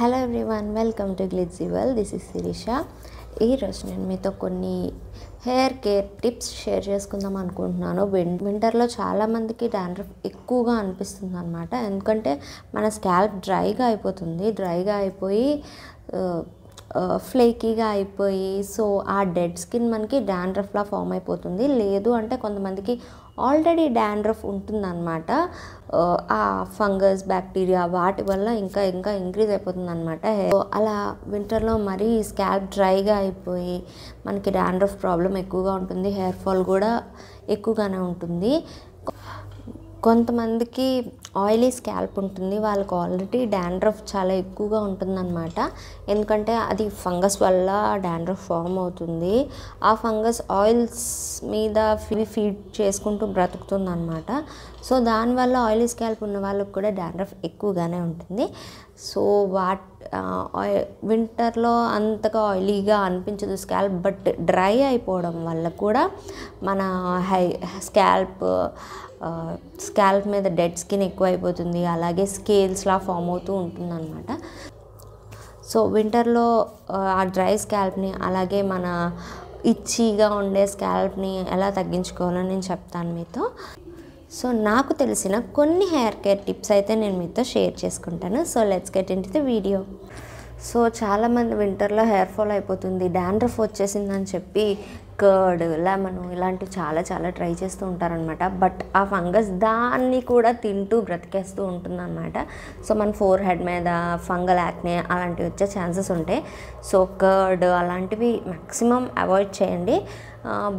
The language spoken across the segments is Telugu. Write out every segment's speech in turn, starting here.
హలో ఎవ్రీవన్ వెల్కమ్ టు గ్లిజ్జివల్ దిస్ ఇస్ శిరీష ఈరోజు నేను మీతో కొన్ని హెయిర్ కేర్ టిప్స్ షేర్ చేసుకుందాం అనుకుంటున్నాను విన్ వింటర్లో చాలామందికి డాండ్రఫ్ ఎక్కువగా అనిపిస్తుంది అనమాట ఎందుకంటే మన స్కాల్ప్ డ్రైగా అయిపోతుంది డ్రైగా అయిపోయి ఫ్లేకీగా అయిపోయి సో ఆ డెడ్ స్కిన్ మనకి డాండ్రఫ్లా ఫామ్ అయిపోతుంది లేదు అంటే కొంతమందికి ఆల్రెడీ డాండ్రఫ్ ఉంటుందన్నమాట ఆ ఫంగస్ బ్యాక్టీరియా వాటి వల్ల ఇంకా ఇంకా ఇంక్రీజ్ అయిపోతుంది అనమాట అలా వింటర్లో మరీ స్కాల్ప్ డ్రైగా అయిపోయి మనకి డాండ్రఫ్ ప్రాబ్లం ఎక్కువగా ఉంటుంది హెయిర్ ఫాల్ కూడా ఎక్కువగానే ఉంటుంది కొంతమందికి ఆయిలీ స్కాల్ప్ ఉంటుంది వాళ్ళకు ఆల్రెడీ డాండ్రఫ్ చాలా ఎక్కువగా ఉంటుందన్నమాట ఎందుకంటే అది ఫంగస్ వల్ల డాండ్రఫ్ ఫామ్ అవుతుంది ఆ ఫంగస్ ఆయిల్స్ మీద ఫీడ్ చేసుకుంటూ బ్రతుకుతుందన్నమాట సో దానివల్ల ఆయిలీ స్కాల్ప్ ఉన్న వాళ్ళకి కూడా డాండ్రఫ్ ఎక్కువగానే ఉంటుంది సో వాట్ వింటర్లో అంతగా ఆయిలీగా అనిపించదు స్కాల్ప్ బట్ డ్రై అయిపోవడం వల్ల కూడా మన హై స్కాల్ప్ స్కాల్ప్ మీద డెడ్ స్కిన్ ఎక్కువైపోతుంది అలాగే స్కేల్స్లా ఫామ్ అవుతూ ఉంటుందన్నమాట సో వింటర్లో ఆ డ్రై స్కాల్ప్ని అలాగే మన ఇచ్చిగా ఉండే స్కాల్ప్ని ఎలా తగ్గించుకోవాలో నేను చెప్తాను మీతో సో నాకు తెలిసిన కొన్ని హెయిర్ కేర్ టిప్స్ అయితే నేను మీతో షేర్ చేసుకుంటాను so let's get into the video so చాలామంది వింటర్లో హెయిర్ ఫాల్ అయిపోతుంది డాండ్రఫ్ వచ్చేసిందని చెప్పి కర్డ్ లెమన్ ఇలాంటివి చాలా చాలా ట్రై చేస్తూ ఉంటారనమాట బట్ ఆ ఫంగస్ దాన్ని కూడా తింటూ బ్రతికేస్తూ ఉంటుందన్నమాట సో మన ఫోర్ హెడ్ మీద ఫంగల్ యాక్నే అలాంటివి వచ్చే ఛాన్సెస్ ఉంటాయి సో కర్డ్ అలాంటివి మ్యాక్సిమం అవాయిడ్ చేయండి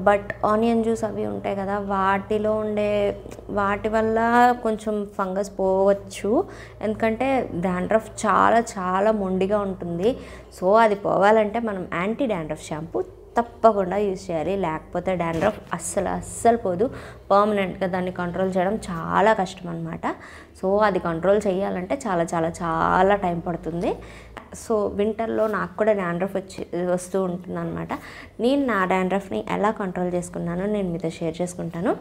బట్ ఆనియన్ జ్యూస్ అవి ఉంటాయి కదా వాటిలో ఉండే వాటి వల్ల కొంచెం ఫంగస్ పోవచ్చు ఎందుకంటే డాండ్రఫ్ చాలా చాలా మొండిగా ఉంటుంది సో అది పోవాలంటే మనం యాంటీ డాండ్రఫ్ షాంపూ తప్పకుండా యూజ్ చేయాలి లేకపోతే డాండ్రఫ్ అస్సలు అస్సలు పోదు పర్మనెంట్గా దాన్ని కంట్రోల్ చేయడం చాలా కష్టం అనమాట సో అది కంట్రోల్ చేయాలంటే చాలా చాలా చాలా టైం పడుతుంది సో వింటర్లో నాకు కూడా డాండ్రఫ్ వచ్చి వస్తూ ఉంటుంది అనమాట నేను నా డాండ్రఫ్ని ఎలా కంట్రోల్ చేసుకున్నానో నేను మీతో షేర్ చేసుకుంటాను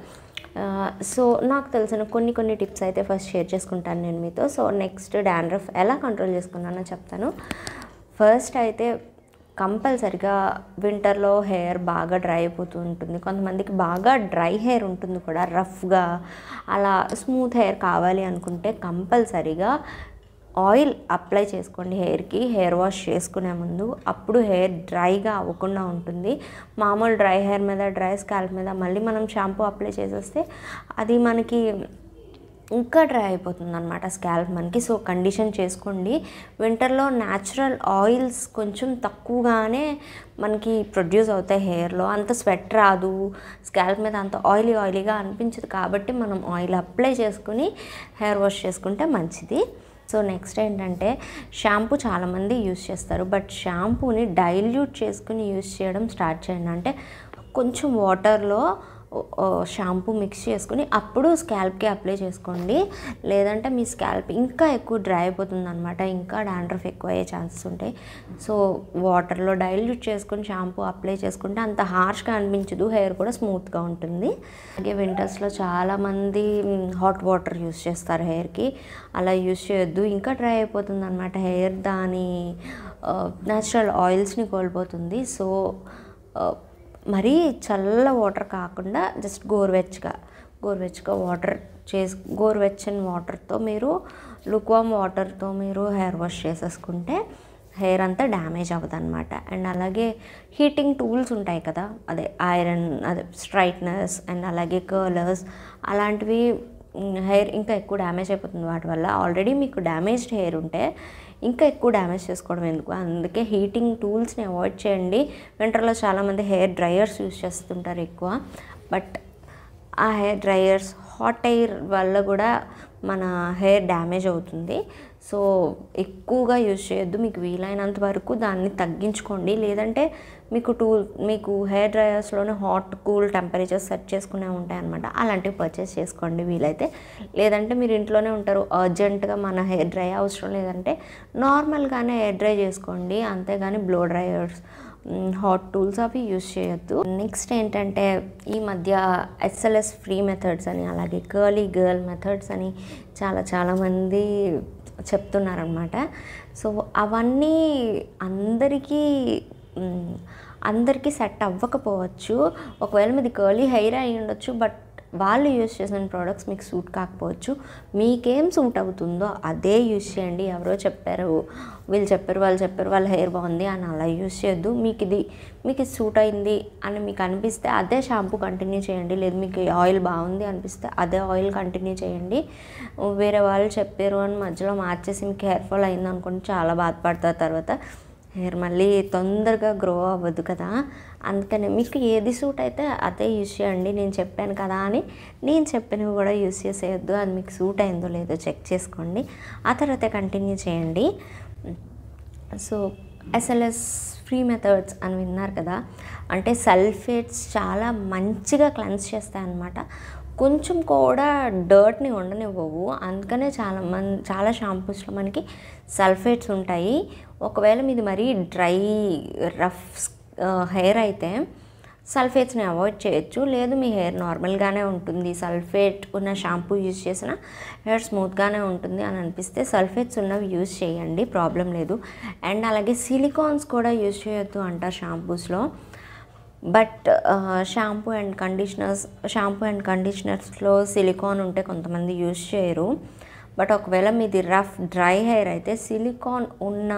సో నాకు తెలిసిన కొన్ని కొన్ని టిప్స్ అయితే ఫస్ట్ షేర్ చేసుకుంటాను నేను మీతో సో నెక్స్ట్ డాండ్రఫ్ ఎలా కంట్రోల్ చేసుకున్నానో చెప్తాను ఫస్ట్ అయితే కంపల్సరిగా వింటర్లో హెయిర్ బాగా డ్రై అయిపోతూ ఉంటుంది కొంతమందికి బాగా డ్రై హెయిర్ ఉంటుంది కూడా రఫ్గా అలా స్మూత్ హెయిర్ కావాలి అనుకుంటే కంపల్సరిగా ఆయిల్ అప్లై చేసుకోండి హెయిర్కి హెయిర్ వాష్ చేసుకునే ముందు అప్పుడు హెయిర్ డ్రైగా అవ్వకుండా ఉంటుంది మామూలు డ్రై హెయిర్ మీద డ్రై స్కాల్ప్ మీద మళ్ళీ మనం షాంపూ అప్లై చేసేస్తే అది మనకి ఇంకా డ్రై అయిపోతుంది అనమాట స్కాల్ప్ మనకి సో కండిషన్ చేసుకోండి వింటర్లో న్యాచురల్ ఆయిల్స్ కొంచెం తక్కువగానే మనకి ప్రొడ్యూస్ అవుతాయి హెయిర్లో అంత స్వెట్ రాదు స్కాల్ప్ మీద అంత ఆయిలీ ఆయిలీగా అనిపించదు కాబట్టి మనం ఆయిల్ అప్లై చేసుకుని హెయిర్ వాష్ చేసుకుంటే మంచిది సో నెక్స్ట్ ఏంటంటే షాంపూ చాలామంది యూజ్ చేస్తారు బట్ షాంపూని డైల్యూట్ చేసుకుని యూజ్ చేయడం స్టార్ట్ చేయండి అంటే కొంచెం వాటర్లో షాంపూ మిక్స్ చేసుకుని అప్పుడు స్కాల్ప్కి అప్లై చేసుకోండి లేదంటే మీ స్కాల్ప్ ఇంకా ఎక్కువ డ్రై అయిపోతుంది అనమాట ఇంకా డాండ్రఫ్ ఎక్కువ అయ్యే ఛాన్సెస్ ఉంటాయి సో వాటర్లో డైల్యూట్ చేసుకుని షాంపూ అప్లై చేసుకుంటే అంత హార్ష్గా అనిపించదు హెయిర్ కూడా స్మూత్గా ఉంటుంది అలాగే వింటర్స్లో చాలామంది హాట్ వాటర్ యూస్ చేస్తారు హెయిర్కి అలా యూస్ చేయొద్దు ఇంకా డ్రై అయిపోతుంది అనమాట హెయిర్ దాని న్యాచురల్ ఆయిల్స్ని కోల్పోతుంది సో మరీ చల్ల వాటర్ కాకుండా జస్ట్ గోరువెచ్చగా గోరువెచ్చగా వాటర్ చేసి గోరువెచ్చని వాటర్తో మీరు లుక్వామ్ వాటర్తో మీరు హెయిర్ వాష్ చేసేసుకుంటే హెయిర్ అంతా డ్యామేజ్ అవ్వదు అనమాట అండ్ అలాగే హీటింగ్ టూల్స్ ఉంటాయి కదా అదే ఐరన్ అదే స్ట్రైట్నర్స్ అండ్ అలాగే కర్లర్స్ అలాంటివి హెయిర్ ఇంకా ఎక్కువ డ్యామేజ్ అయిపోతుంది వాటి వల్ల ఆల్రెడీ మీకు డ్యామేజ్డ్ హెయిర్ ఉంటే ఇంకా ఎక్కువ డ్యామేజ్ చేసుకోవడం ఎందుకు అందుకే హీటింగ్ టూల్స్ని అవాయిడ్ చేయండి వింటర్లో చాలామంది హెయిర్ డ్రయర్స్ యూజ్ చేస్తుంటారు ఎక్కువ బట్ ఆ హెయిర్ డ్రయర్స్ హాట్ ఎయిర్ వల్ల కూడా మన హెయిర్ డ్యామేజ్ అవుతుంది సో ఎక్కువగా యూజ్ చేయొద్దు మీకు వీలైనంత వరకు దాన్ని తగ్గించుకోండి లేదంటే మీకు టూల్ మీకు హెయిర్ డ్రయర్స్లోనే హాట్ కూల్ టెంపరేచర్ సెట్ చేసుకునే ఉంటాయి అనమాట అలాంటివి పర్చేస్ చేసుకోండి వీలైతే లేదంటే మీరు ఇంట్లోనే ఉంటారు అర్జెంటుగా మన హెయిర్ డ్రై అవసరం లేదంటే నార్మల్గానే హెయిర్ డ్రై చేసుకోండి అంతేగాని బ్లో డ్రయర్స్ హాట్ టూల్స్ అవి యూజ్ చేయొద్దు నెక్స్ట్ ఏంటంటే ఈ మధ్య ఎస్ఎల్ఎస్ ఫ్రీ మెథడ్స్ అని అలాగే కర్లీ గర్ల్ మెథడ్స్ అని చాలా చాలామంది చెప్తున్నారనమాట సో అవన్నీ అందరికీ అందరికీ సెట్ అవ్వకపోవచ్చు ఒకవేళ మీది కర్లీ హెయిర్ అయి ఉండొచ్చు బట్ వాళ్ళు యూజ్ చేసిన ప్రోడక్ట్స్ మీకు సూట్ కాకపోవచ్చు మీకేం సూట్ అవుతుందో అదే యూజ్ చేయండి ఎవరో చెప్పారు వీళ్ళు చెప్పారు వాళ్ళు చెప్పారు వాళ్ళ హెయిర్ బాగుంది అని అలా యూజ్ చేయొద్దు మీకు ఇది మీకు ఇది సూట్ అయింది అని మీకు అనిపిస్తే అదే షాంపూ కంటిన్యూ చేయండి లేదు మీకు ఆయిల్ బాగుంది అనిపిస్తే అదే ఆయిల్ కంటిన్యూ చేయండి వేరే వాళ్ళు చెప్పారు అని మధ్యలో మార్చేసి మీకు హెయిర్ ఫాల్ అయింది అనుకోండి చాలా బాధపడతారు తర్వాత హెయిర్ మళ్ళీ తొందరగా గ్రో అవ్వదు కదా అందుకని మీకు ఏది సూట్ అయితే అదే యూస్ చేయండి నేను చెప్పాను కదా అని నేను చెప్పినవి కూడా యూస్ చేసేయద్దు అది మీకు సూట్ అయిందో లేదో చెక్ చేసుకోండి ఆ తర్వాత కంటిన్యూ చేయండి సో ఎస్ఎల్ఎస్ ఫ్రీ మెథడ్స్ అని విన్నారు కదా అంటే సల్ఫేట్స్ చాలా మంచిగా క్లెన్స్ చేస్తాయన్నమాట కొంచెం కూడా డర్ట్ని ఉండనివ్వవు అందుకనే చాలా మన్ చాలా షాంపూస్లో మనకి సల్ఫేట్స్ ఉంటాయి ఒకవేళ మీది మరీ డ్రై రఫ్ హెయిర్ అయితే సల్ఫేట్స్ని అవాయిడ్ చేయొచ్చు లేదు మీ హెయిర్ నార్మల్గానే ఉంటుంది సల్ఫేట్ ఉన్న షాంపూ యూజ్ చేసిన హెయిర్ స్మూత్గానే ఉంటుంది అని అనిపిస్తే సల్ఫేట్స్ ఉన్నవి యూజ్ చేయండి ప్రాబ్లం లేదు అండ్ అలాగే సిలికాన్స్ కూడా యూజ్ చేయొద్దు అంట షాంపూస్లో but shampoo and conditioners shampoo and కండిషనర్స్లో సిలికాన్ ఉంటే కొంతమంది యూజ్ చేయరు బట్ ఒకవేళ మీది రఫ్ డ్రై హెయిర్ అయితే సిలికాన్ ఉన్న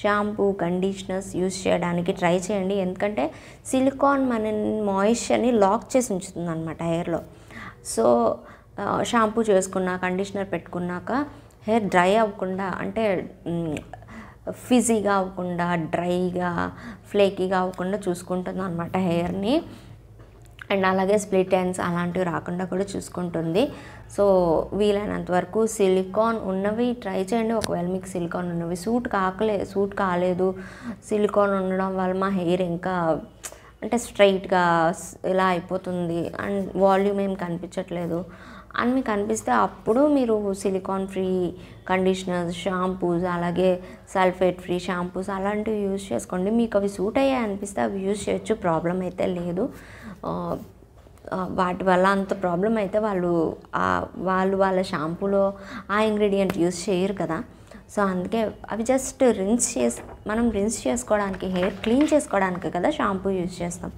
షాంపూ కండిషనర్స్ యూస్ చేయడానికి ట్రై చేయండి ఎందుకంటే సిలికాన్ మన మాయిశ్చర్ని లాక్ చేసి ఉంచుతుంది అనమాట హెయిర్లో సో షాంపూ చేసుకున్నా కండిషనర్ పెట్టుకున్నాక హెయిర్ డ్రై అవ్వకుండా అంటే ఫిజీగా అవ్వకుండా డ్రైగా ఫ్లేకీగా అవ్వకుండా చూసుకుంటుంది అనమాట హెయిర్ని అండ్ అలాగే స్ప్లిట్ ఎండ్స్ అలాంటివి రాకుండా కూడా చూసుకుంటుంది సో వీలైనంత వరకు సిలికాన్ ఉన్నవి ట్రై చేయండి ఒకవేళ మీకు సిలికాన్ ఉన్నవి సూట్ కాకలే సూట్ కాలేదు సిలికాన్ ఉండడం వల్ల మా హెయిర్ ఇంకా అంటే స్ట్రైట్గా ఇలా అయిపోతుంది అండ్ వాల్యూమ్ ఏం కనిపించట్లేదు అని మీకు అనిపిస్తే అప్పుడు మీరు సిలికాన్ ఫ్రీ కండిషనర్స్ షాంపూస్ అలాగే సల్ఫేట్ ఫ్రీ షాంపూస్ అలాంటివి యూజ్ చేసుకోండి మీకు అవి సూట్ అయ్యాయి అనిపిస్తే అవి యూజ్ చేయొచ్చు ప్రాబ్లం అయితే లేదు వాటి వల్ల అంత ప్రాబ్లం అయితే వాళ్ళు వాళ్ళు వాళ్ళ షాంపూలో ఆ ఇంగ్రీడియంట్ యూస్ చేయరు కదా సో అందుకే అవి జస్ట్ రిన్స్ చేసి మనం రిన్స్ చేసుకోవడానికి హెయిర్ క్లీన్ చేసుకోవడానికి కదా షాంపూ యూజ్ చేస్తాం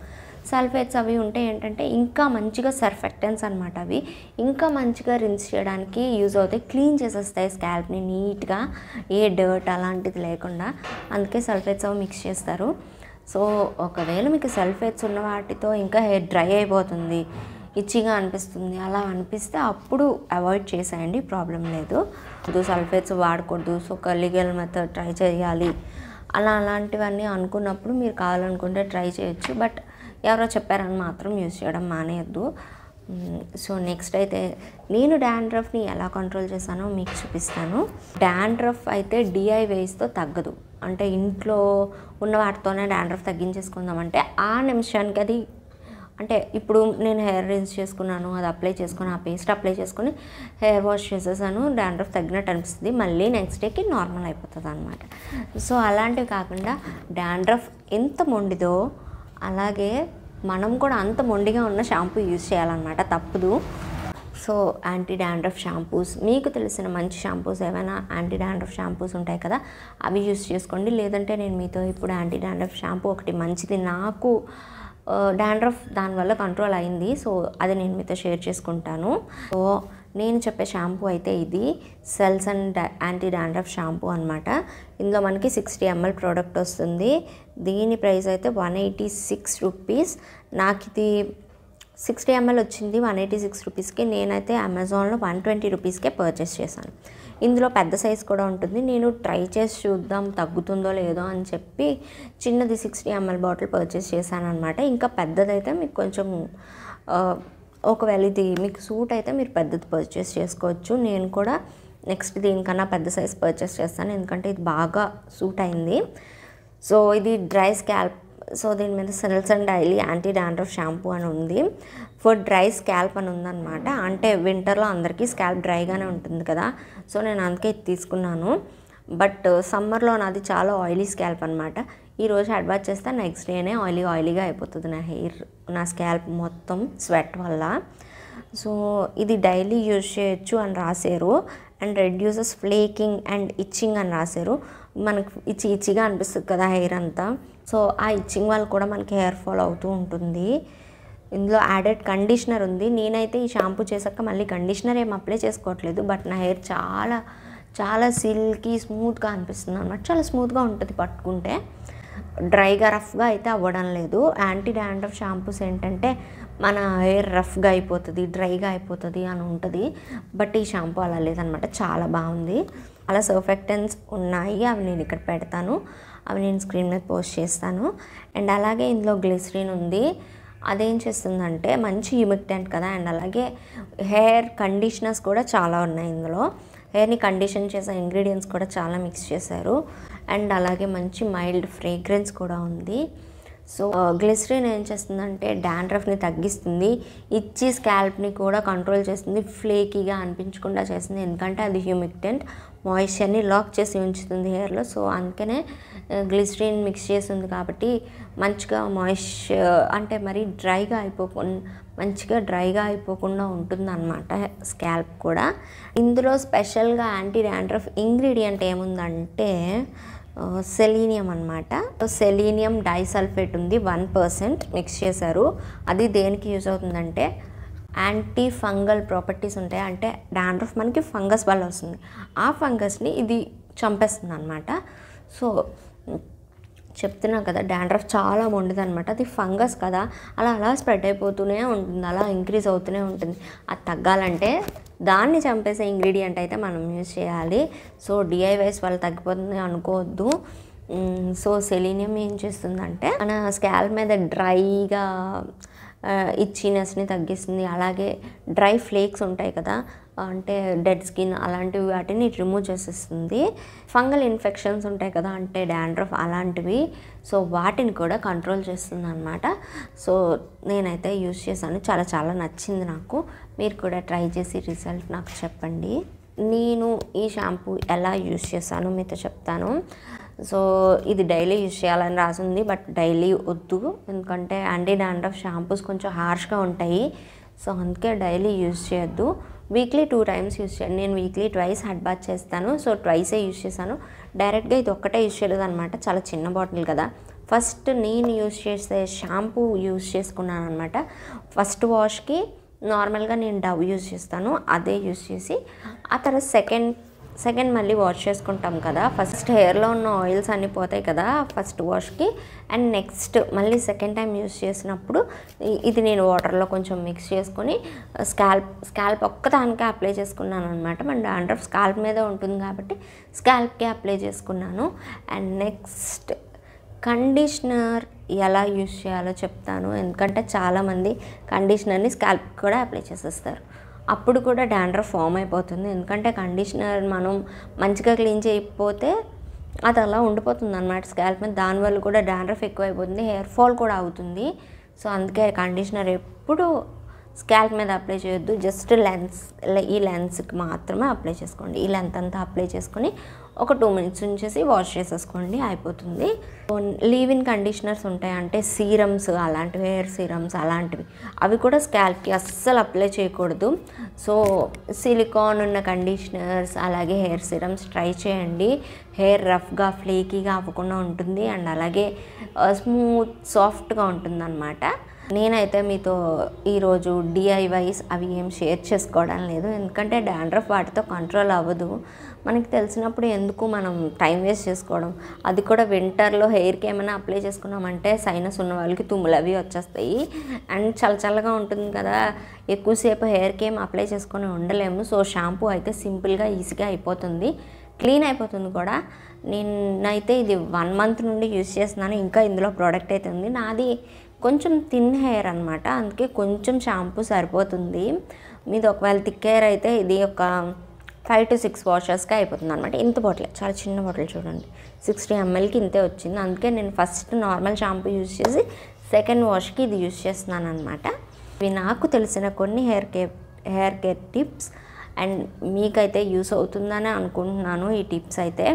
సల్ఫేట్స్ అవి ఉంటే ఏంటంటే ఇంకా మంచిగా సర్ఫెక్టెన్స్ అనమాట అవి ఇంకా మంచిగా రిన్స్ చేయడానికి యూజ్ అవుతాయి క్లీన్ చేసేస్తాయి స్కాల్ప్ని నీట్గా ఏ డర్ట్ అలాంటిది లేకుండా అందుకే సల్ఫేట్స్ అవి మిక్స్ చేస్తారు సో ఒకవేళ మీకు సల్ఫేట్స్ ఉన్న వాటితో ఇంకా హెయిర్ డ్రై అయిపోతుంది ఇచ్చిగా అనిపిస్తుంది అలా అనిపిస్తే అప్పుడు అవాయిడ్ చేసేయండి ప్రాబ్లం లేదు సల్ఫేట్స్ వాడకూడదు సో ఒక లీగల్ మెథడ్ ట్రై చేయాలి అలా అలాంటివన్నీ అనుకున్నప్పుడు మీరు కావాలనుకుంటే ట్రై చేయొచ్చు బట్ ఎవరో చెప్పారని మాత్రం యూజ్ చేయడం మానేయద్దు సో నెక్స్ట్ అయితే నేను డాండ్రఫ్ని ఎలా కంట్రోల్ చేశానో మీకు చూపిస్తాను డాండ్రఫ్ అయితే డిఐ వేస్తో తగ్గదు అంటే ఇంట్లో ఉన్న వాటితోనే డాండ్రఫ్ తగ్గించేసుకుందాం అంటే ఆ నిమిషానికి అది అంటే ఇప్పుడు నేను హెయిర్ రిన్స్ చేసుకున్నాను అది అప్లై చేసుకుని ఆ పేస్ట్ అప్లై చేసుకుని హెయిర్ వాష్ చేసేసాను డాండ్రఫ్ తగ్గినట్టు అనిపిస్తుంది మళ్ళీ నెక్స్ట్ డేకి నార్మల్ అయిపోతుంది అనమాట సో అలాంటివి కాకుండా డాండ్రఫ్ ఎంత మొండిదో అలాగే మనం కూడా అంత మొండిగా ఉన్న షాంపూ యూజ్ చేయాలన్నమాట తప్పదు సో యాంటీ డాండ్రఫ్ షాంపూస్ మీకు తెలిసిన మంచి షాంపూస్ ఏమైనా యాంటీ డాండ్రఫ్ షాంపూస్ ఉంటాయి కదా అవి యూస్ చేసుకోండి లేదంటే నేను మీతో ఇప్పుడు యాంటీ డాండ్రఫ్ షాంపూ ఒకటి మంచిది నాకు డాండ్రఫ్ దానివల్ల కంట్రోల్ అయింది సో అది నేను మీతో షేర్ చేసుకుంటాను సో నేను చెప్పే షాంపూ అయితే ఇది Selsun anti dandruff shampoo అనమాట ఇందులో మనకి సిక్స్టీ ఎంఎల్ ప్రోడక్ట్ వస్తుంది దీని ప్రైస్ అయితే వన్ ఎయిటీ సిక్స్ రూపీస్ నాకు ఇది సిక్స్టీ ఎంఎల్ వచ్చింది వన్ ఎయిటీ సిక్స్ రూపీస్కి నేనైతే అమెజాన్లో వన్ ట్వంటీ రూపీస్కే పర్చేస్ చేశాను ఇందులో పెద్ద సైజ్ కూడా ఉంటుంది నేను ట్రై చేసి చూద్దాం తగ్గుతుందో లేదో అని చెప్పి చిన్నది సిక్స్టీ ఎంఎల్ బాటిల్ పర్చేస్ చేశాను అనమాట ఇంకా పెద్దదైతే మీకు కొంచెం ఒకవేళ ఇది మీకు సూట్ అయితే మీరు పెద్దది పర్చేస్ చేసుకోవచ్చు నేను కూడా నెక్స్ట్ దీనికన్నా పెద్ద సైజ్ పర్చేస్ చేస్తాను ఎందుకంటే ఇది బాగా సూట్ అయింది సో ఇది డ్రై స్కాల్ప్ సో దీని మీద Selsun daily anti dandruff shampoo అని ఉంది ఫర్ డ్రై స్కాల్ప్ అని ఉందన్నమాట అంటే వింటర్లో అందరికీ స్కాల్ప్ డ్రైగానే ఉంటుంది కదా సో నేను అందుకే ఇది తీసుకున్నాను బట్ సమ్మర్లో నాది చాలా ఆయిలీ స్కాల్ప్ అనమాట ఈరోజు అడ్వాన్స్ చేస్తే నెక్స్ట్ డేనే ఆయిలీ ఆయిలీగా అయిపోతుంది నా హెయిర్ నా స్కాల్ప్ మొత్తం స్వెట్ వల్ల సో ఇది డైలీ యూజ్ చేయొచ్చు అని రాశారు and reduces flaking and itching అని రాశారు మనకు ఇచ్చి ఇచ్చిగా అనిపిస్తుంది కదా హెయిర్ అంతా సో ఆ ఇచ్చింగ్ వల్ల కూడా మనకి హెయిర్ ఫాల్ అవుతూ ఉంటుంది ఇందులో యాడెడ్ కండిషనర్ ఉంది నేనైతే ఈ షాంపూ చేసాక మళ్ళీ కండిషనర్ ఏం అప్లై చేసుకోవట్లేదు బట్ నా హెయిర్ చాలా చాలా సిల్కీ స్మూత్గా అనిపిస్తుంది అనమాట చాలా స్మూత్గా ఉంటుంది పట్టుకుంటే డ్రైగా రఫ్గా అయితే అవ్వడం లేదు యాంటీ ఆఫ్ షాంపూస్ ఏంటంటే మన హెయిర్ రఫ్గా అయిపోతుంది డ్రైగా అయిపోతుంది అని ఉంటుంది బట్ ఈ షాంపూ అలా లేదనమాట చాలా బాగుంది అలా సర్ఫెక్టెన్స్ ఉన్నాయి అవి నేను ఇక్కడ పెడతాను అవి నేను స్క్రీన్ మీద పోస్ట్ చేస్తాను అండ్ అలాగే ఇందులో గ్లిసరీన్ ఉంది అదేం చేస్తుందంటే మంచి హ్యూమిక్టెంట్ కదా అండ్ అలాగే హెయిర్ కండిషనర్స్ కూడా చాలా ఉన్నాయి ఇందులో హెయిర్ని కండిషన్ చేసే ఇంగ్రీడియంట్స్ కూడా చాలా మిక్స్ చేశారు అండ్ అలాగే మంచి మైల్డ్ ఫ్రేగ్రెన్స్ కూడా ఉంది సో గ్లిసరిన్ ఏం చేస్తుందంటే డాండ్రఫ్ని తగ్గిస్తుంది ఇచ్చి స్కాల్ప్ని కూడా కంట్రోల్ చేస్తుంది ఫ్లేకీగా అనిపించకుండా చేస్తుంది ఎందుకంటే అది హ్యూమిక్టెంట్ మాయిశ్చర్ని లాక్ చేసి ఉంచుతుంది హెయిర్లో సో అందుకనే గ్లిసరిన్ మిక్స్ చేస్తుంది కాబట్టి మంచిగా మాయిష్ అంటే మరి డ్రైగా అయిపోకుండా మంచిగా డ్రైగా అయిపోకుండా ఉంటుందన్నమాట స్కాల్ప్ కూడా ఇందులో స్పెషల్గా యాంటీ డాండ్రఫ్ ఇంగ్రీడియంట్ ఏముందంటే సెలీనియం అనమాట సెలీనియం డైసల్ఫేట్ ఉంది వన్ పర్సెంట్ మిక్స్ చేశారు అది దేనికి యూజ్ అవుతుందంటే యాంటీ ఫంగల్ ప్రాపర్టీస్ ఉంటాయి అంటే డాండ్రఫ్ మనకి ఫంగస్ వల్ల వస్తుంది ఆ ఫంగస్ని ఇది చంపేస్తుంది అనమాట సో చెప్తున్నాను కదా డాండ్రఫ్ చాలా ఉండదు అనమాట అది ఫంగస్ కదా అలా అలా స్ప్రెడ్ అయిపోతూనే ఉంటుంది అలా ఇంక్రీజ్ అవుతూనే ఉంటుంది అది తగ్గాలంటే దాన్ని చంపేసే ఇంగ్రీడియంట్ అయితే మనం యూజ్ చేయాలి సో డిఐవైస్ వాళ్ళు తగ్గిపోతుంది అనుకోవద్దు సో సెలీనియం ఏం చేస్తుందంటే మన స్కాల్ మీద డ్రైగా ఇచ్చినెస్ని తగ్గిస్తుంది అలాగే డ్రై ఫ్లేక్స్ ఉంటాయి కదా అంటే డెడ్ స్కిన్ అలాంటివి వాటిని రిమూవ్ చేసేస్తుంది ఫంగల్ ఇన్ఫెక్షన్స్ ఉంటాయి కదా అంటే డాండ్రఫ్ అలాంటివి సో వాటిని కూడా కంట్రోల్ చేస్తుంది అనమాట సో నేనైతే యూజ్ చేశాను చాలా చాలా నచ్చింది నాకు మీరు కూడా ట్రై చేసి రిజల్ట్ నాకు చెప్పండి నేను ఈ షాంపూ ఎలా యూజ్ చేశాను మీతో చెప్తాను సో ఇది డైలీ యూజ్ చేయాలని రాసింది బట్ డైలీ వద్దు ఎందుకంటే యాంటీ డాండ్రఫ్ షాంపూస్ కొంచెం హార్ష్గా ఉంటాయి సో అందుకే డైలీ యూజ్ చేయొద్దు వీక్లీ టూ టైమ్స్ యూజ్ చేయండి నేను వీక్లీ ట్వైస్ హెడ్ బాత్ చేస్తాను సో ట్వైసే యూజ్ చేశాను డైరెక్ట్గా ఇది ఒక్కటే యూజ్ చేయలేదు అనమాట చాలా చిన్న బాటిల్ కదా ఫస్ట్ నేను యూజ్ చేసే షాంపూ యూజ్ చేసుకున్నాను అనమాట ఫస్ట్ వాష్కి నార్మల్గా నేను డవ్ యూజ్ చేస్తాను అదే యూజ్ చేసి ఆ తర్వాత సెకండ్ సెకండ్ మళ్ళీ వాష్ చేసుకుంటాం కదా ఫస్ట్ హెయిర్లో ఉన్న ఆయిల్స్ అన్నీ పోతాయి కదా ఫస్ట్ వాష్కి అండ్ నెక్స్ట్ మళ్ళీ సెకండ్ టైం యూస్ చేసినప్పుడు ఇది నేను వాటర్లో కొంచెం మిక్స్ చేసుకొని స్కాల్ప్ స్కాల్ప్ ఒక్కదానికే అప్లై చేసుకున్నాను అనమాట మన డాండ్రఫ్ స్కాల్ప్ మీద ఉంటుంది కాబట్టి స్కాల్ప్కే అప్లై చేసుకున్నాను అండ్ నెక్స్ట్ కండిషనర్ ఎలా యూస్ చేయాలో చెప్తాను ఎందుకంటే చాలామంది కండిషనర్ని స్కాల్ప్ కూడా అప్లై చేసేస్తారు అప్పుడు కూడా డాండ్రఫ్ ఫామ్ అయిపోతుంది ఎందుకంటే కండిషనర్ మనం మంచిగా క్లీన్ చేయకపోతే అది అలా ఉండిపోతుంది అనమాట స్కాల్ప్ మీద దానివల్ల కూడా డాండ్రఫ్ ఎక్కువైపోతుంది హెయిర్ ఫాల్ కూడా అవుతుంది సో అందుకే కండిషనర్ ఎప్పుడు స్కాల్ప్ మీద అప్లై చేయొద్దు జస్ట్ లెన్స్ ఈ లెన్స్కి మాత్రమే అప్లై చేసుకోండి ఈ లెంత్ అంతా అప్లై చేసుకొని ఒక టూ మినిట్స్ ఉంచేసి వాష్ చేసేసుకోండి అయిపోతుంది లీవ్ ఇన్ కండిషనర్స్ ఉంటాయి అంటే సీరమ్స్ అలాంటివి హెయిర్ సీరమ్స్ అలాంటివి అవి కూడా స్కాల్ప్కి అస్సలు అప్లై చేయకూడదు సో సిలికాన్ ఉన్న కండిషనర్స్ అలాగే హెయిర్ సీరమ్స్ ట్రై చేయండి హెయిర్ రఫ్గా ఫ్లేకీగా అవ్వకుండా ఉంటుంది అండ్ అలాగే స్మూత్ సాఫ్ట్గా అనమాట నేనైతే మీతో ఈరోజు డిఐవైస్ అవి ఏం షేర్ చేసుకోవడం లేదు ఎందుకంటే డాండ్రఫ్ వాటితో కంట్రోల్ అవ్వదు మనకి తెలిసినప్పుడు ఎందుకు మనం టైం వేస్ట్ చేసుకోవడం అది కూడా వింటర్లో హెయిర్కి ఏమైనా అప్లై చేసుకున్నామంటే సైనస్ ఉన్న వాళ్ళకి తుమ్ములు అవి వచ్చేస్తాయి అండ్ చల్లచల్లగా ఉంటుంది కదా ఎక్కువసేపు హెయిర్కి ఏం అప్లై చేసుకొని ఉండలేము సో షాంపూ అయితే సింపుల్గా ఈజీగా అయిపోతుంది క్లీన్ అయిపోతుంది కూడా నేనైతే ఇది వన్ మంత్ నుండి యూస్ చేస్తున్నాను ఇంకా ఇందులో ప్రోడక్ట్ అయితే ఉంది నాది కొంచెం థిన్ హెయిర్ అనమాట అందుకే కొంచెం షాంపూ సరిపోతుంది మీద ఒకవేళ థిక్ హెయిర్ అయితే ఇది ఒక ఫైవ్ టు సిక్స్ వాషెస్కి అయిపోతుంది అనమాట ఇంత బాటిల్ చాలా చిన్న బాటిల్ చూడండి సిక్స్టీ ఎంఎల్కి ఇంతే వచ్చింది అందుకే నేను ఫస్ట్ నార్మల్ షాంపూ యూజ్ చేసి సెకండ్ వాష్కి ఇది యూజ్ చేస్తున్నాను అనమాట ఇవి నాకు తెలిసిన కొన్ని hair care hair care tips and మీకైతే యూస్ అవుతుందని అనుకుంటున్నాను ఈ టిప్స్ అయితే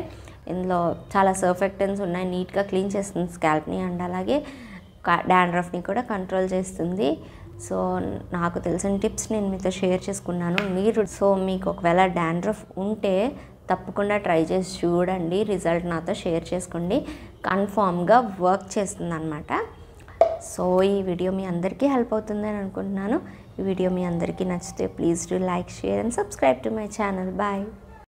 ఇందులో చాలా సర్ఫెక్టెన్స్ ఉన్నాయి నీట్గా క్లీన్ చేస్తుంది స్కాల్ప్ని అండ్ అలాగే డాండ్రఫ్ని కూడా కంట్రోల్ చేస్తుంది సో నాకు తెలిసిన టిప్స్ నేను మీతో షేర్ చేసుకున్నాను మీరు సో మీకు ఒకవేళ డాండ్రఫ్ ఉంటే తప్పకుండా ట్రై చేసి చూడండి రిజల్ట్ నాతో షేర్ చేసుకోండి కన్ఫామ్గా వర్క్ చేస్తుందన్నమాట సో ఈ వీడియో మీ అందరికీ హెల్ప్ అవుతుందని అనుకుంటున్నాను ఈ వీడియో మీ అందరికీ నచ్చితే please do like share and subscribe to my channel bye